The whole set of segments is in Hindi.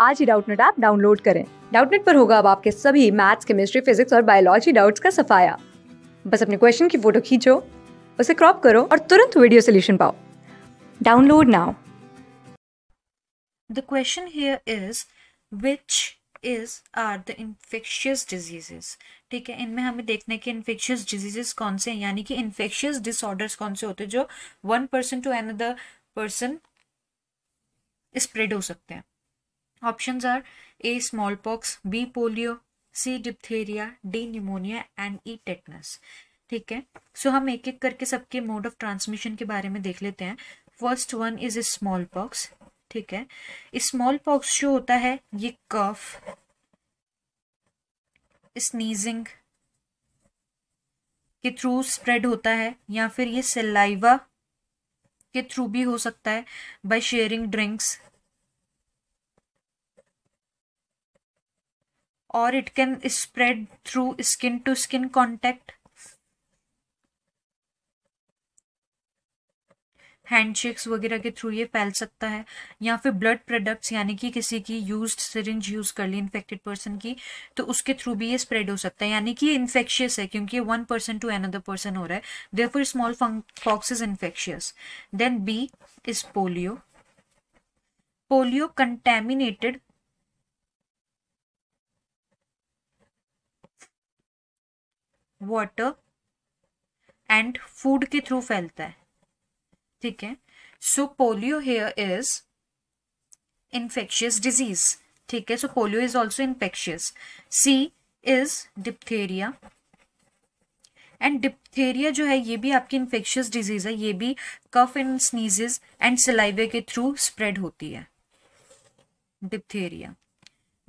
आज ही डाउटनेट ऐप डाउनलोड करें डाउटनेट पर होगा अब आपके सभी मैथ्स केमिस्ट्री फिजिक्स और बायोलॉजी डाउट्स का सफाया बस अपने क्वेश्चन की फोटो खींचो उसे क्रॉप करो और तुरंत वीडियो सोल्यूशन पाओ download now The question here is which is are the infectious diseases ठीक है इनमें हमें देखने के infectious diseases कौन से हैं यानी कि infectious disorders कौन से होते हैं जो one person to another person spread हो सकते हैं Options are A. Smallpox, B. Polio, C. Diphtheria, D. Pneumonia and E. Tetanus. ठीक है सो so, हम एक एक करके सबके मोड ऑफ ट्रांसमिशन के बारे में देख लेते हैं first one is a smallpox ठीक है स्मॉल पॉक्स जो होता है ये कफ स्नीजिंग के थ्रू स्प्रेड होता है या फिर ये सिलाइवा के थ्रू भी हो सकता है बाय शेयरिंग ड्रिंक्स और it can spread through skin to skin contact handshakes वगैरह के थ्रू ये फैल सकता है या फिर ब्लड प्रोडक्ट्स यानी कि किसी की यूज सिरिंज यूज कर ली इन्फेक्टेड पर्सन की तो उसके थ्रू भी ये स्प्रेड हो सकता है यानी कि ये इन्फेक्शियस है क्योंकि ये one person to another person हो रहा है therefore smallpox is infectious then B is polio polio contaminated water and food के थ्रू फैलता है ठीक है so polio here is infectious disease ठीक है so polio is also infectious C is diphtheria and diphtheria जो है ये भी आपकी इन्फेक्शियस डिजीज है ये भी cough and sneezes and saliva के थ्रू स्प्रेड होती है diphtheria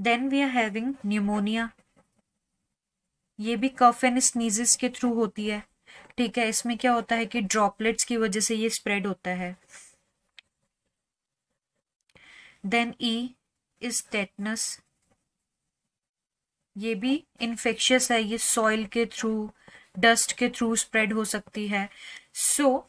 then we are having pneumonia ये भी कफ एंड स्नीजेस के थ्रू होती है ठीक है इसमें क्या होता है कि ड्रॉपलेट्स की वजह से ये स्प्रेड होता है देन ई इज टेटनस ये भी इन्फेक्शियस है ये सॉइल के थ्रू डस्ट के थ्रू स्प्रेड हो सकती है so so,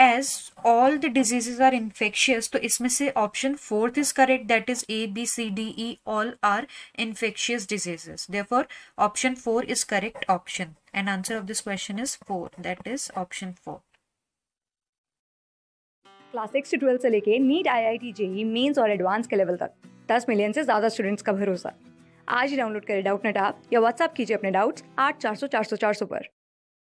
as all the diseases are infectious तो इसमें से option fourth is correct that is A B C D E all are infectious diseases therefore option four is correct option and answer of this question is four that is option four class six से ट्वेल्थ से लेके NEET I I T JEE mains और एडवांस के लेवल तक दस मिलियन से ज़्यादा स्टूडेंट्स का भरोसा आज ही डाउनलोड करें डाउट नेट आप या व्हाट्सअप कीजिए अपने डाउट्स आठ चार सौ चार सौ चार सौ पर